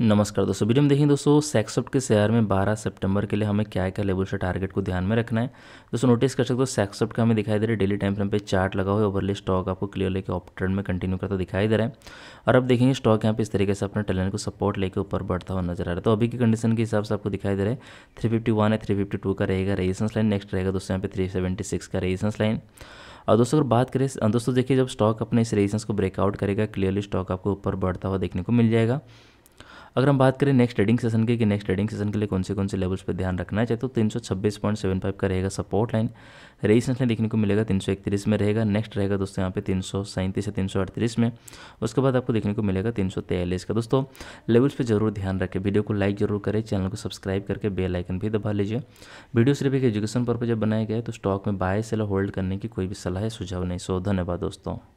नमस्कार दोस्तों वीडियो में देखें दोस्तों सेक्सॉफ्ट के शेयर में 12 सितंबर के लिए हमें क्या क्या लेवल से टारगेट को ध्यान में रखना है दोस्तों नोटिस कर सकते हो सेक्सॉफ्ट का हमें दिखाई दे रहा है डेली टाइम फ्रेम पे चार्ट लगा हुआ है ओवरली स्टॉक आपको क्लियर लेके ऑप ट्रेंड में कंटिन्यू करता दिखाई दे रहा है और अब देखेंगे स्टॉक यहाँ पे इस तरीके से अपने टैलेंट को सपोर्ट लेकर ऊपर बढ़ता हुआ नजर आ रहा है तो अभी की कंडीशन के हिसाब से आपको दिखाई दे रहा है थ्री फिफ्टी वन है थ्री फिफ्टी टू का रहेगा रेजिस्टेंस लाइन नेक्स्ट रहेगा दोस्तों यहाँ पे थ्री सेवेंटी सिक्स का रेजिस्टेंस लाइन और दोस्तों अगर बात करें दोस्तों देखिए जब स्टॉक अपने इस रेजिस्टेंस को ब्रेकआउट करेगा क्लियरली स्टॉक आपको ऊपर बढ़ता हुआ देखने को मिल जाएगा अगर हम बात करें नेक्स्ट ट्रेडिंग सेशन की कि नेक्स्ट ट्रेडिंग सेशन के लिए कौन से कौन से लेवल्स पर ध्यान रखना है चाहे तो तीन सौ छब्बीस पॉइंट सेवन फाइव का रहेगा सपोर्ट लाइन रेजिस्टेंस लाइन देखने को मिलेगा तीन सौ इकतीस में रहेगा नेक्स्ट रहेगा दोस्तों यहाँ पे तीन सौ सैंतीस या तीन सौ अड़तीस में उसके बाद आपको देखने को मिलेगा तीन सौ तेयालीस का दोस्तों लेवल्स पर जरूर ध्यान रखें वीडियो को लाइक जरूर करें चैनल को सब्सक्राइब करके बेल आइकन भी दबा लीजिए वीडियो सिर्फ एक एजुकेशन पर्पज जब बनाया गया है तो स्टॉक में बाय सेल होल्ड करने की कोई भी सलाह है सुझाव नहीं सो धन्यवाद दोस्तों